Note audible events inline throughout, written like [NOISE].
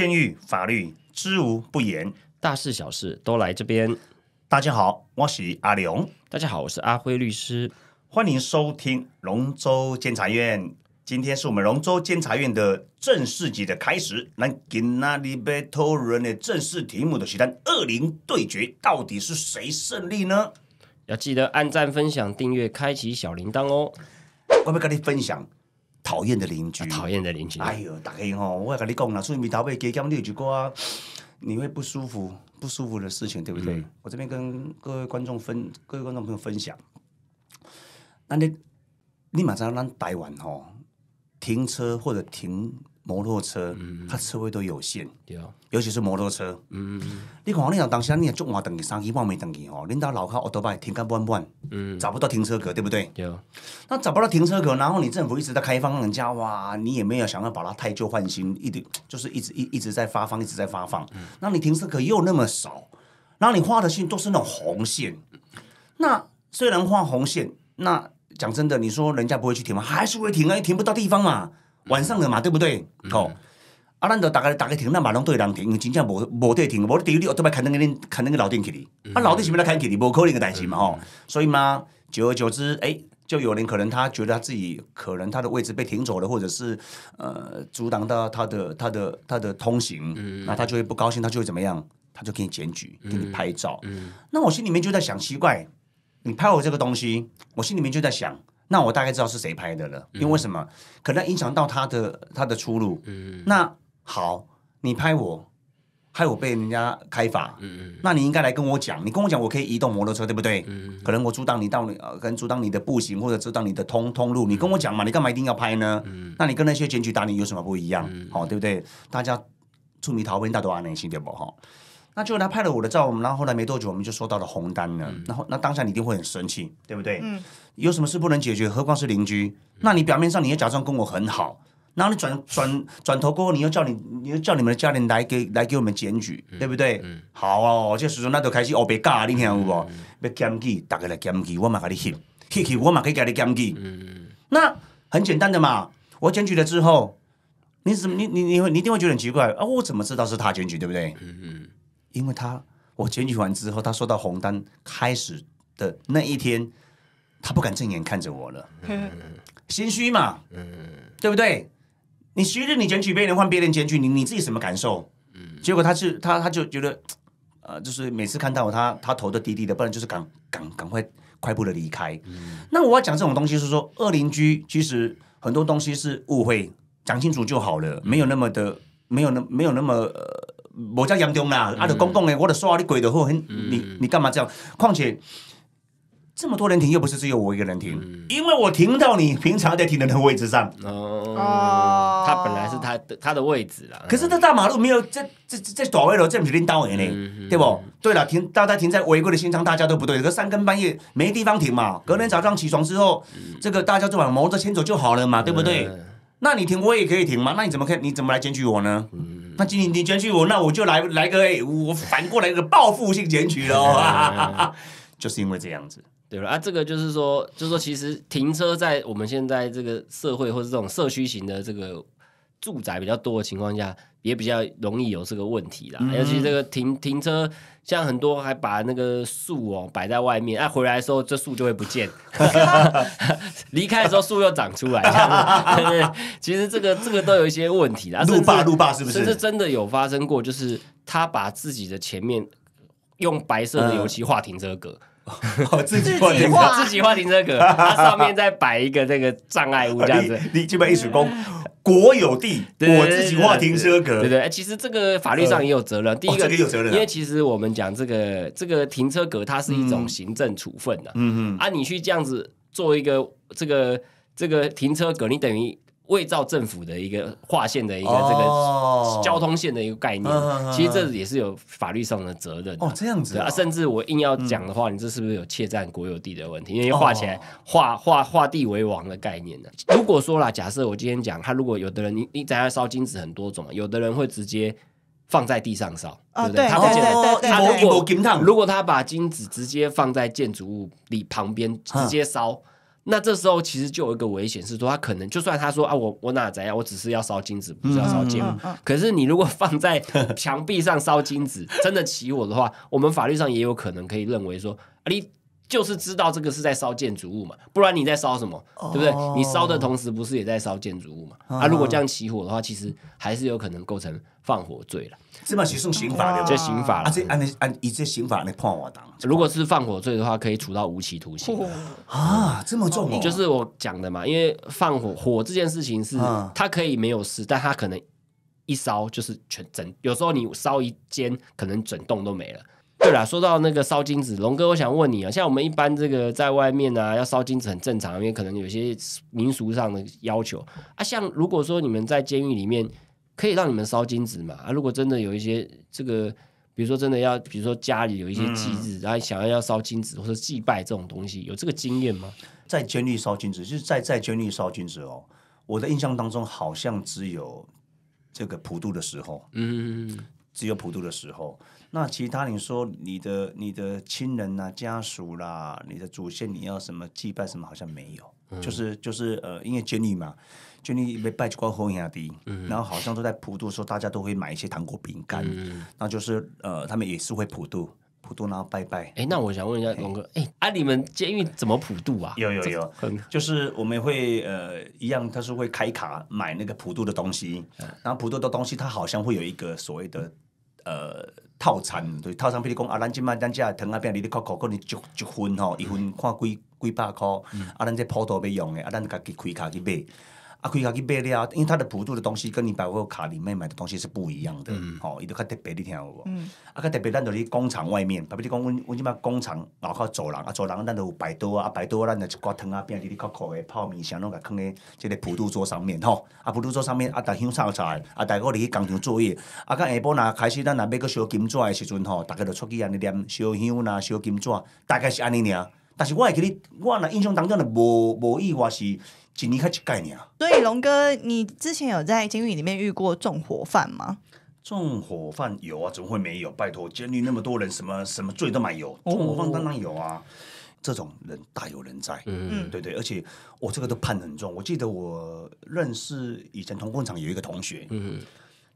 监狱法律知无不言，大事小事都来这边。大家好，我是阿里大家好，我是阿辉律师。欢迎收听龙州监察院。今天是我们龙州监察院的正式级的开始。那今里被偷人的正式题目的时段，二零对决到底是谁胜利呢？要记得按赞、分享、订阅、开启小铃铛哦。我们要跟你分享。讨厌的邻居，讨厌的邻居，哎呦，大概吼，我来跟你讲啦，出去面头避结交，你有句歌，[SNIFFS] 你会不舒服，不舒服的事情，对不对？我这边跟各位观众分，各位观众朋友分享，那你立马在咱台湾吼，停车或者停。摩托车，它车位都有限，对啊，尤其是摩托车，嗯，你看，你像当时，你也中午等个三、四万米等个哦，领导老靠奥多巴也停个半半，嗯，找不到停车格，对不对？对那找不到停车格，然后你政府一直在开放人家，哇，你也没有想要把它太旧换新，一点就是一直一一直在发放，一直在发放，那你停车格又那么少，然后你画的线都是那种红线，那虽然画红线，那讲真的，你说人家不会去停吗？还是会停啊，又停不到地方嘛。晚上了嘛，对不对？哦，啊，咱就大家大家停，咱嘛拢队长停，因为真正无无地停，无你第二日又得要开那个恁开那个老电梯哩。啊，老电是不开给哩，不扣你个担心嘛吼。所以嘛，久而久之，哎，就有人可能他觉得他自己可能他的位置被停走了，或者是呃阻挡到他的他的他的通行，那他就会不高兴，他就会怎么样？他就给你检举，给你拍照。嗯，那我心里面就在想，奇怪，你拍我这个东西，我心里面就在想。那我大概知道是谁拍的了，因为什么？可能影响到他的他的出路。嗯，那好，你拍我，害我被人家开罚。嗯那你应该来跟我讲，你跟我讲，我可以移动摩托车，对不对？嗯，可能我阻挡你到你呃，跟阻挡你的步行或者阻挡你的通通路，你跟我讲嘛，你干嘛一定要拍呢？嗯，那你跟那些检举打你有什么不一样？好，对不对？大家出名逃兵大多安内心对不哈？那就他拍了我的照，然后后来没多久我们就收到了红单了。然后那当下你一定会很生气，对不对？有什么事不能解决，何况是邻居？那你表面上你也假装跟我很好，然后你转转转头过后，你又叫你，你又叫你们的家人来给来给我们检举，对不对？好哦，这时候那就开始哦，别尬，你听有无？要检举，大家来检举，我嘛给你黑，黑我嘛可以给你检举。那很简单的嘛，我检举了之后，你怎么你你你会你一定会觉得很奇怪啊？我怎么知道是他检举，对不对？因为他我检取完之后，他收到红单开始的那一天，他不敢正眼看着我了，心虚嘛，对不对？你昔日你检取别人，换别人检取你，你自己什么感受？结果他是他他就觉得，呃，就是每次看到他他投的低低的，不然就是赶赶赶快快步的离开。那我要讲这种东西是说，二邻居其实很多东西是误会，讲清楚就好了，没有那么的没有那没有那么。我叫严重啦！啊，德公公诶，我得刷你鬼的货！你你干嘛这样？况且这么多人停，又不是只有我一个人停。因为我停到你平常在停的那个位置上，哦，他本来是他的他的位置啦。可是这大马路没有这这这短位路，不是领导诶呢？对不？对了，停大家停在违规的现场，大家都不对。这三更半夜没地方停嘛？隔天早上起床之后，这个大家就往某处牵走就好了嘛？对不对？那你停，我也可以停吗？那你怎么以？你怎么来检举我呢？那今天你检举我，那我就来来个，哎，我反过来一个报复性检举喽。[LAUGHS] [LAUGHS] 就是因为这样子，对吧？啊，这个就是说，就是说，其实停车在我们现在这个社会，或者这种社区型的这个住宅比较多的情况下。也比较容易有这个问题啦，尤其这个停停车，像很多还把那个树哦摆在外面，啊，回来的时候这树就会不见 [LAUGHS] [LAUGHS] 离开的时候树又长出来，[LAUGHS] 对其实这个这个都有一些问题啦。路霸路霸是不是？是真的有发生过，就是他把自己的前面用白色的油漆画停车格，自己画自己画停车格，他上面再摆一个那个障碍物这样子，你基本艺术工。国有地，我自己画停车格，对对？哎，其实这个法律上也有责任。哦，一个有责任。因为其实我们讲这个这个停车格，它是一种行政处分的。嗯嗯，啊，你去这样子做一个这个这个停车格，你等于。未造政府的一个划线的一个这个交通线的一个概念，其实这也是有法律上的责任。哦，这样子啊，甚至我硬要讲的话，你这是不是有窃占国有地的问题？因为画起来画画画地为王的概念呢？如果说啦，假设我今天讲他，如果有的人你你在下烧金子很多种，有的人会直接放在地上烧，对不对？他建了，他如果如果他把金子直接放在建筑物里旁边直接烧。那这时候其实就有一个危险，是说他可能就算他说啊，我我哪怎样，我只是要烧金子，不是要烧建可是你如果放在墙壁上烧金子，[LAUGHS] 真的起火的话，我们法律上也有可能可以认为说啊你。就是知道这个是在烧建筑物嘛，不然你在烧什么，对不对？你烧的同时不是也在烧建筑物嘛？啊，如果这样起火的话，其实还是有可能构成放火罪了。这嘛，其送刑法对吧？这刑法，啊，这按按以这刑法来判我党。如果是放火罪的话，可以处到无期徒刑啊，这么重？就是我讲的嘛，因为放火火这件事情是，它可以没有事，但它可能一烧就是全整，有时候你烧一间，可能整栋都没了。对了，说到那个烧金子，龙哥，我想问你啊，像我们一般这个在外面啊，要烧金子很正常，因为可能有些民俗上的要求啊。像如果说你们在监狱里面，可以让你们烧金子嘛？啊，如果真的有一些这个，比如说真的要，比如说家里有一些忌日，然后想要要烧金子或者祭拜这种东西，有这个经验吗？在监狱烧金子，就是在在监狱烧金子哦。我的印象当中，好像只有这个普渡的时候。嗯。只有普渡的时候，那其他你说你的你的亲人呐、家属啦、你的祖先，你要什么祭拜什么，好像没有。就是就是呃，因为 j u n 嘛，j u n 没拜过 Holy 然后好像都在普渡的时候，大家都会买一些糖果饼干，那就是呃，他们也是会普渡。普渡然后拜拜，哎，那我想问一下龙哥，哎，啊，你们监狱怎么普渡啊？有 [LAUGHS] 有有，[LAUGHS] 就是我们会呃一样，他是会开卡买那个普渡的东西，然后普渡的东西，他好像会有一个所谓的呃套餐，对，套餐比如讲啊，南京卖单价，藤阿便利你靠靠可能一一份吼，一份看几几百块，啊，咱这普渡要用的，啊，咱家己开卡去买。啊，可以去买了，因为他的普渡的东西跟你百货卡里面买的东西是不一样的，吼，伊都较特别你听有无？啊，较特别咱就伫工厂外面，特别你讲，阮阮即摆工厂外口走廊啊，走廊咱就有摆桌啊，摆桌咱就一锅汤啊，边伫咧烤烤的泡面啥拢甲放咧即个普渡桌上面吼，啊普渡桌上面啊大香炒菜啊，大个哩去工厂作业啊，到下晡若开始咱若买个烧金纸的时阵吼，大家就出去安尼念烧香啦，烧金纸，大概是安尼尔。但是我会记哩，我若印象当中嘞无无意外是。警力开始概念啊？所以龙哥，你之前有在监狱里面遇过纵火犯吗？纵火犯有啊，怎么会没有？拜托，监狱那么多人，什么什么罪都蛮有，纵火犯当然有啊，这种人大有人在。嗯对对，而且我这个都判很重。我记得我认识以前同工厂有一个同学，嗯，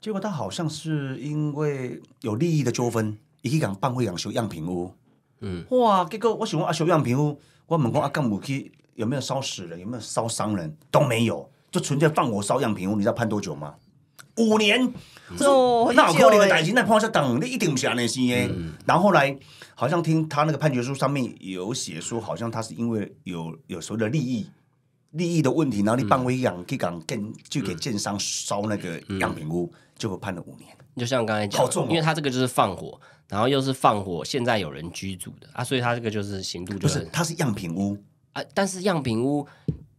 结果他好像是因为有利益的纠纷，一港办会养修样品屋，嗯，哇，结果我想阿修样品屋，我问过阿干部去。有没有烧死人？有没有烧伤人都没有，就纯粹放火烧样品屋。你知道判多久吗？五年。哦，那好可怜的歹心。那判下等你一定不安耐心耶。然后后来好像听他那个判决书上面有写说，好像他是因为有有所谓的利益利益的问题，然后你放火养样，可以讲更去给建商烧那个样品屋，就判了五年。就像刚才讲，好重，因为他这个就是放火，然后又是放火，现在有人居住的啊，所以他这个就是刑度就是，他是样品屋。啊！但是样品屋，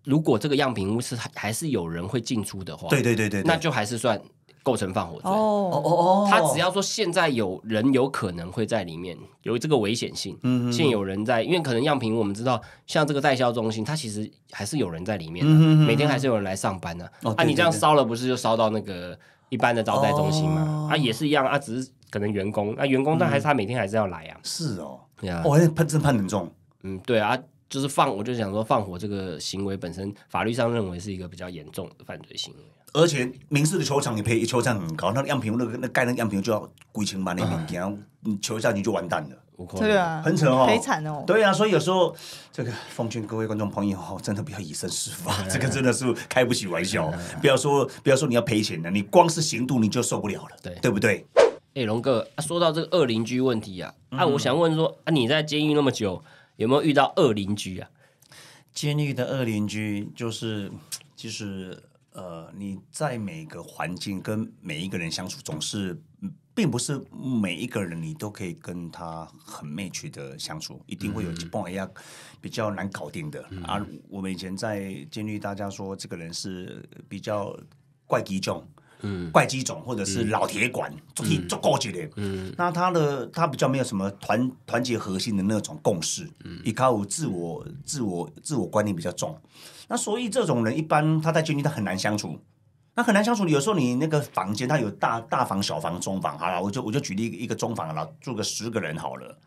如果这个样品屋是还是有人会进出的话，对对对对，那就还是算构成放火罪。哦哦哦，他只要说现在有人有可能会在里面有这个危险性，嗯，现有人在，因为可能样品屋我们知道，像这个代销中心，他其实还是有人在里面的，每天还是有人来上班呢。啊，你这样烧了不是就烧到那个一般的招待中心嘛？啊，也是一样啊，只是可能员工，那员工但还是他每天还是要来啊。是哦，对啊，哦，判真判很重，嗯，对啊。就是放，我就想说，放火这个行为本身，法律上认为是一个比较严重的犯罪行为。而且，民事的球场你赔一球场很高，那样品那个那盖那个样品就要归钱嘛那边，然他你球下去就完蛋了。对啊，很惨哦，对啊，所以有时候这个奉劝各位观众朋友真的不要以身试法，[LAUGHS] 这个真的是开不起玩笑。不要说不要说你要赔钱的，你光是刑度你就受不了了，对对不对？哎，龙哥，说到这个二邻居问题啊，哎，我想问说，啊，你在监狱那么久？有没有遇到恶邻居啊？监狱的恶邻居就是，其 [TSK] 实呃，你在每个环境跟每一个人相处，总是并不是每一个人你都可以跟他很 match 的相处，一定会有一帮样比较难搞定的啊。我们以前在监狱，大家说这个人是比较怪机种。怪机种或者是老铁管，足踢足高级的。那他的他比较没有什么团团结核心的那种共识，依靠自我自我自我观念比较重。那所以这种人一般他在军队他很难相处，那很难相处。有时候你那个房间他有大大房、小房、中房，好了，我就我就举例一个中房了，住个十个人好了。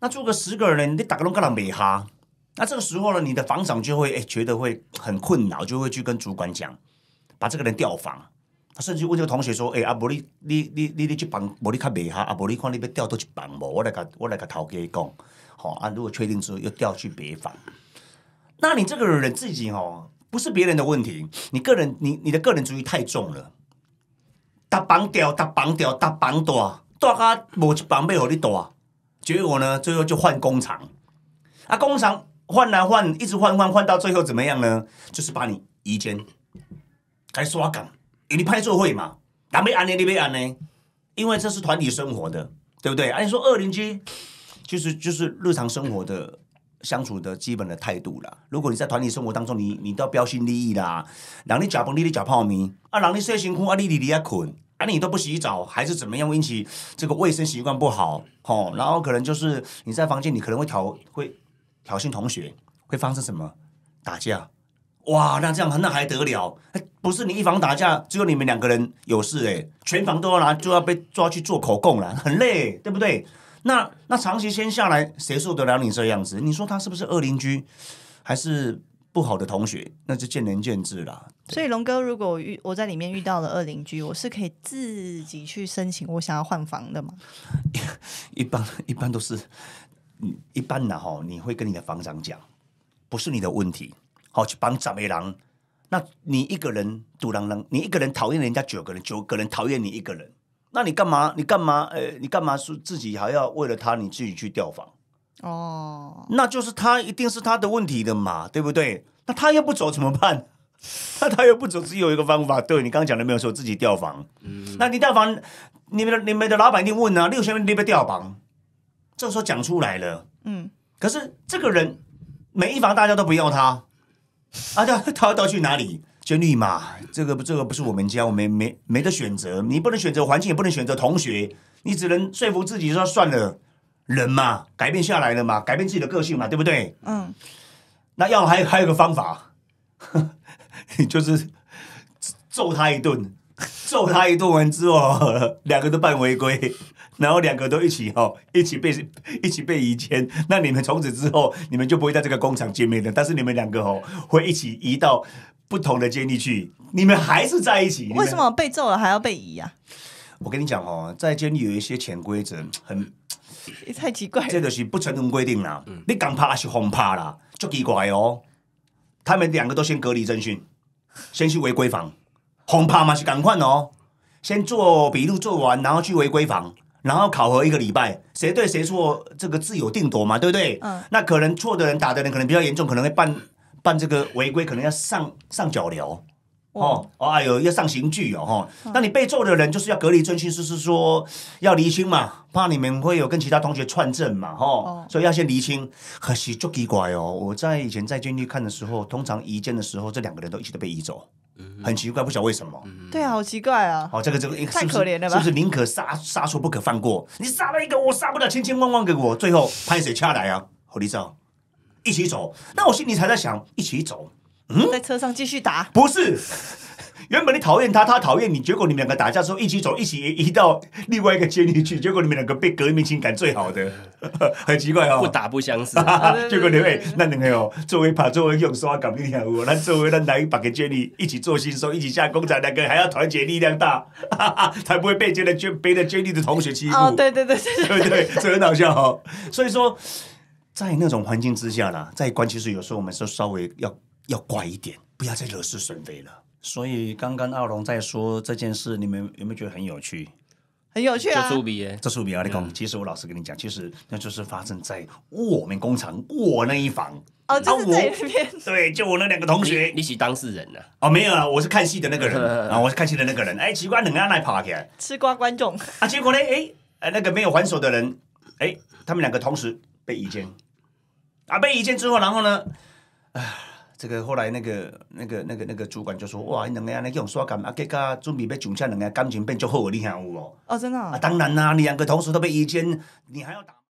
那住个十个人，你打个龙干拉没哈？那这个时候呢，你的房长就会哎觉得会很困扰，就会去跟主管讲，把这个人调房。甚至问这个同学说：“诶，阿婆你你你你去帮，无你较未下，阿婆你看你要调到一房无？我来甲我来甲头家讲，吼！啊，如果确定之后要调去别房，那你这个人自己哦，不是别人的问题，你个人你你的个人主义太重了，搭房调搭房调搭房多，大家某一房要何你多，结果呢？最后就换工厂，啊，工厂换来换，一直换换换到最后怎么样呢？就是把你移迁，还刷岗。”你拍做会嘛？哪没安呢？你没安呢？因为这是团体生活的，对不对？啊、你说二邻居，就是就是日常生活的相处的基本的态度啦。如果你在团体生活当中，你你要标新立异啦，让你脚崩，你，你脚泡泥啊，你睡辛苦啊，你你你也困。啊，你都不洗澡，还是怎么样？引起这个卫生习惯不好，哦，然后可能就是你在房间，你可能会挑会挑衅同学，会发生什么打架？哇，那这样那还得了？不是你一房打架，只有你们两个人有事哎，全房都要拿，就要被抓去做口供了，很累，对不对？那那长期先下来，谁受得了你这样子？你说他是不是恶邻居，还是不好的同学？那就见仁见智啦。所以，龙哥，如果遇我在里面遇到了恶邻居，我是可以自己去申请我想要换房的吗？[LAUGHS] 一般一般都是，一般呢哈，你会跟你的房长讲，不是你的问题。好去帮斩眉狼。那你一个人独狼狼，你一个人讨厌人家九个人，九个人讨厌你一个人，那你干嘛？你干嘛？呃，你干嘛？说自己还要为了他，你自己去调房哦？那就是他一定是他的问题的嘛，对不对？那他又不走怎么办？[LAUGHS] 那他又不走，只有一个方法，对你刚刚讲的没有说自己调房？嗯，那你调房，你们的你们的老板一定问啊，六千你被调房，这时候讲出来了，嗯，可是这个人每一房大家都不要他。[LAUGHS] 啊，他他要到去哪里？监狱嘛，这个不，这个不是我们家，我没没没得选择。你不能选择环境，也不能选择同学，你只能说服自己说算了，人嘛，改变下来了嘛，改变自己的个性嘛，对不对？嗯。那要还还有个方法，[LAUGHS] 就是揍他一顿。揍他一顿完之后，两个都犯违规，[LAUGHS] 然后两个都一起吼，一起被一起被移迁。那你们从此之后，你们就不会在这个工厂见面了。但是你们两个吼会一起移到不同的监狱去，你们还是在一起。为什么被揍了还要被移呀？我跟你讲吼，在监狱有一些潜规则，很也太奇怪。这个是不成文规定啦。你敢怕还是哄怕啦？就奇怪哦。他们两个都先隔离侦讯，先去违规房。恐怕嘛，是赶快哦，先做笔录做完，然后去违规房，然后考核一个礼拜，谁对谁错，这个自有定夺嘛，对不对？嗯。那可能错的人打的人可能比较严重，可能会办办这个违规，可能要上上脚镣哦哦，哎呦，要上刑具哦那你被揍的人就是要隔离，遵循就是说要离清嘛，怕你们会有跟其他同学串证嘛哦、所以要先离清。可惜就奇怪哦，我在以前在监狱看的时候，通常移监的时候，这两个人都一起都被移走。很奇怪，不晓得为什么。对啊，好奇怪啊！哦，这个这个太可怜了吧？是不是宁可杀杀错，不可放过？你杀了一个，我杀不了千千万万个我。最后拍谁掐来啊？侯立照，一起走。那我心里才在想，一起走。嗯，在车上继续打。不是。原本你讨厌他，他讨厌你，结果你们两个打架时候一起走，一起移到另外一个监狱去，结果你们两个被革命情感最好的，[LAUGHS] 很奇怪啊！不打不相识，结果你会那两个哦，作为把作为用刷搞命人物，那作为那男把跟监狱一起做新手，一起下工厂，两个还要团结力量大，才 [LAUGHS] 不会被监的监别的监狱的同学欺负。对对对对对对，[LAUGHS] 很搞笑哦。所以说，在那种环境之下呢，在关其实有时候我们说稍微要要乖一点，不要再惹是生非了。所以刚刚奥龙在说这件事，你们有没有觉得很有趣？很有趣啊！这比耶，这数笔。奥龙，其实我老实跟你讲，其实那就是发生在我们工厂我那一房。哦，就在那边。[LAUGHS] 对，就我那两个同学，一起当事人呢。哦，没有啊，我是看戏的那个人。[LAUGHS] 啊，我是看戏的那个人。哎，奇怪，冷来耐跑起来？吃瓜观众啊！结果呢？哎，呃，那个没有还手的人，哎，他们两个同时被一剑啊，被一剑之后，然后呢？这个后来那个那个那个那个主管就说：“哇，你两个人那叫感干，啊，结果准备要重测两个感情变较好，你听有无？”哦，真的。啊，当然啦，两个同时都被移监，你还要打？